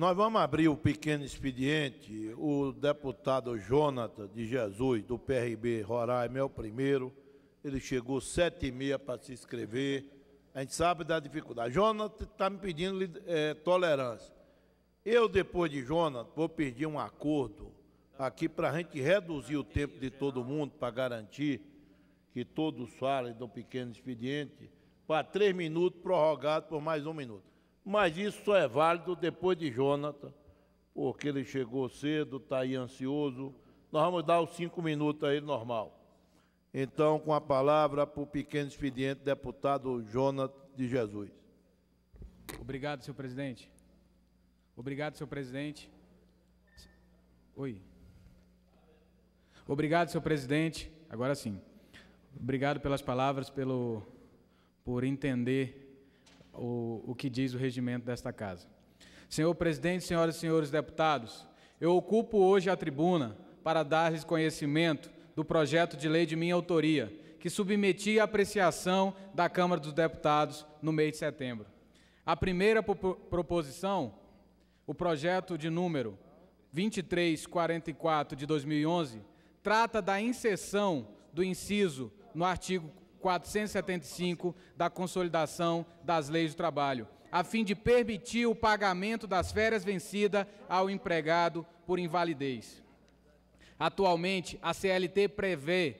Nós vamos abrir o pequeno expediente. O deputado Jonathan de Jesus, do PRB Roraima, é o primeiro. Ele chegou sete e meia para se inscrever. A gente sabe da dificuldade. Jonathan está me pedindo é, tolerância. Eu, depois de Jonathan, vou pedir um acordo aqui para a gente reduzir o tempo de todo mundo, para garantir que todos falem do pequeno expediente, para três minutos, prorrogado por mais um minuto. Mas isso só é válido depois de Jonathan, porque ele chegou cedo, está aí ansioso. Nós vamos dar os cinco minutos aí normal. Então, com a palavra para o pequeno expediente, deputado Jonathan de Jesus. Obrigado, senhor presidente. Obrigado, senhor presidente. Oi. Obrigado, senhor presidente. Agora sim. Obrigado pelas palavras, pelo, por entender o, o que diz o regimento desta casa. Senhor presidente, senhoras e senhores deputados, eu ocupo hoje a tribuna para dar-lhes conhecimento do projeto de lei de minha autoria, que submeti à apreciação da Câmara dos Deputados no mês de setembro. A primeira proposição, o projeto de número 2344 de 2011, trata da inserção do inciso no artigo 475 da Consolidação das Leis do Trabalho, a fim de permitir o pagamento das férias vencidas ao empregado por invalidez. Atualmente, a CLT prevê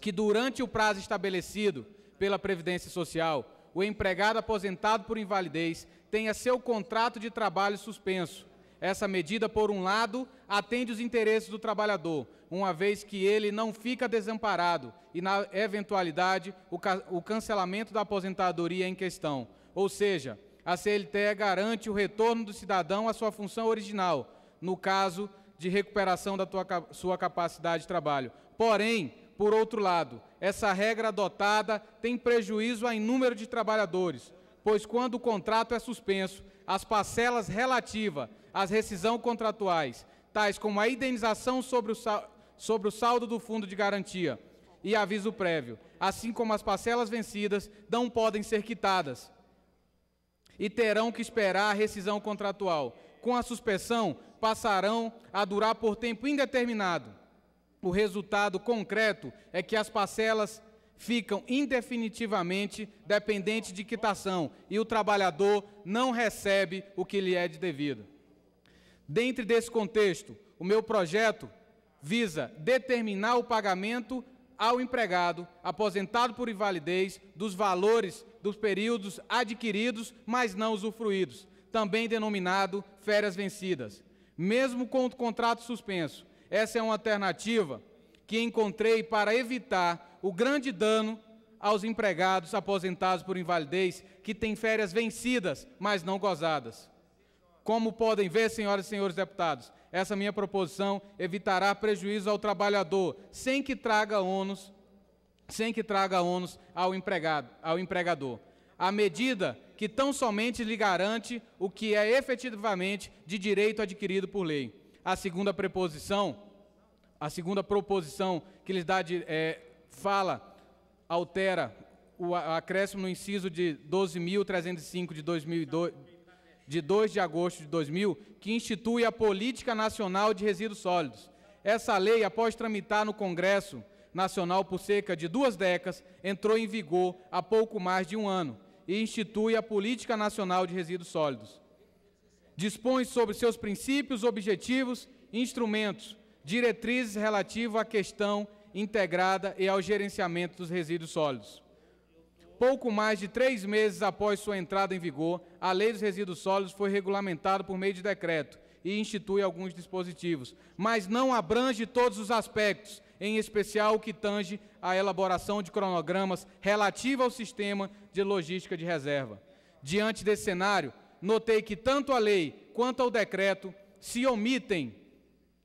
que durante o prazo estabelecido pela Previdência Social, o empregado aposentado por invalidez tenha seu contrato de trabalho suspenso, essa medida, por um lado, atende os interesses do trabalhador, uma vez que ele não fica desamparado e, na eventualidade, o, ca o cancelamento da aposentadoria em questão. Ou seja, a CLTE garante o retorno do cidadão à sua função original, no caso de recuperação da tua, sua capacidade de trabalho. Porém, por outro lado, essa regra adotada tem prejuízo a inúmero de trabalhadores, pois quando o contrato é suspenso, as parcelas relativas às rescisão contratuais, tais como a indenização sobre o, sobre o saldo do fundo de garantia e aviso prévio, assim como as parcelas vencidas, não podem ser quitadas e terão que esperar a rescisão contratual. Com a suspensão, passarão a durar por tempo indeterminado. O resultado concreto é que as parcelas ficam indefinitivamente dependentes de quitação e o trabalhador não recebe o que lhe é de devido. Dentro desse contexto, o meu projeto visa determinar o pagamento ao empregado aposentado por invalidez dos valores dos períodos adquiridos, mas não usufruídos, também denominado férias vencidas. Mesmo com o contrato suspenso, essa é uma alternativa que encontrei para evitar o grande dano aos empregados aposentados por invalidez que têm férias vencidas, mas não gozadas. Como podem ver, senhoras e senhores deputados, essa minha proposição evitará prejuízo ao trabalhador, sem que traga ônus, sem que traga ônus ao empregado, ao empregador. A medida que tão somente lhe garante o que é efetivamente de direito adquirido por lei. A segunda preposição a segunda proposição que lhes dá de, é, fala, altera o acréscimo no inciso de 12.305 de 2002, de 2 de agosto de 2000, que institui a Política Nacional de Resíduos Sólidos. Essa lei, após tramitar no Congresso Nacional por cerca de duas décadas, entrou em vigor há pouco mais de um ano e institui a Política Nacional de Resíduos Sólidos. Dispõe sobre seus princípios, objetivos e instrumentos, diretrizes relativas à questão integrada e ao gerenciamento dos resíduos sólidos. Pouco mais de três meses após sua entrada em vigor, a Lei dos Resíduos Sólidos foi regulamentada por meio de decreto e institui alguns dispositivos, mas não abrange todos os aspectos, em especial o que tange à elaboração de cronogramas relativa ao sistema de logística de reserva. Diante desse cenário, notei que tanto a lei quanto o decreto se omitem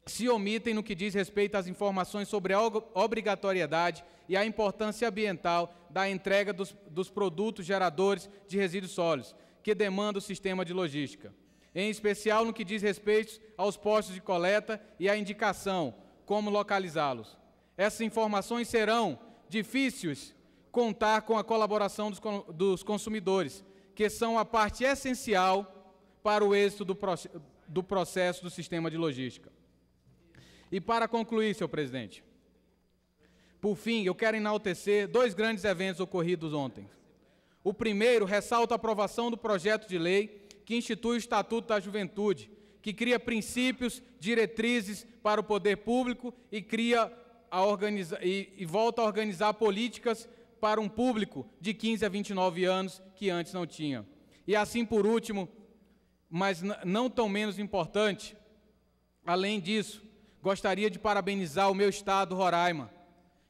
se omitem no que diz respeito às informações sobre a obrigatoriedade e a importância ambiental da entrega dos, dos, produtos geradores de resíduos sólidos, que demanda o sistema de logística, em especial no que diz respeito aos postos de coleta e à indicação, como localizá-los. Essas informações serão difíceis contar com a colaboração dos, dos consumidores, que são a parte essencial para o êxito do, do processo do sistema de logística. E para concluir, senhor presidente, por fim, eu quero enaltecer dois grandes eventos ocorridos ontem. O primeiro ressalta a aprovação do projeto de lei que institui o Estatuto da Juventude, que cria princípios, diretrizes para o poder público e cria a organiza e, e volta a organizar políticas para um público de 15 a 29 anos que antes não tinha. E assim por último, mas não tão menos importante, além disso, gostaria de parabenizar o meu estado, Roraima,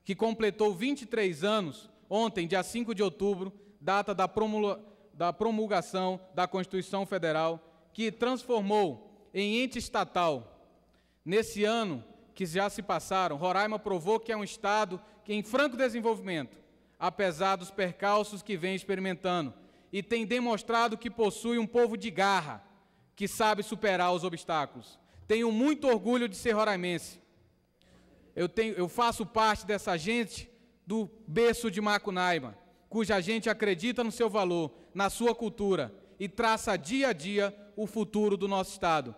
que completou 23 anos ontem, dia 5 de outubro, data da, promulga, da promulgação da Constituição Federal, que transformou em ente estatal. Nesse ano que já se passaram, Roraima provou que é um estado que em franco desenvolvimento, apesar dos percalços que vem experimentando, e tem demonstrado que possui um povo de garra, que sabe superar os obstáculos. Tenho muito orgulho de ser roraimense. Eu, tenho, eu faço parte dessa gente do berço de Macunaima, cuja gente acredita no seu valor, na sua cultura e traça dia a dia o futuro do nosso Estado.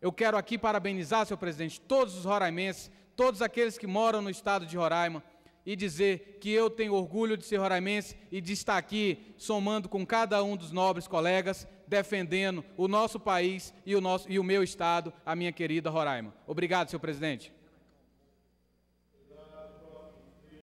Eu quero aqui parabenizar, senhor presidente, todos os roraimenses, todos aqueles que moram no estado de Roraima, e dizer que eu tenho orgulho de ser roraimense e de estar aqui somando com cada um dos nobres colegas, defendendo o nosso país e o, nosso, e o meu estado, a minha querida Roraima. Obrigado, senhor presidente.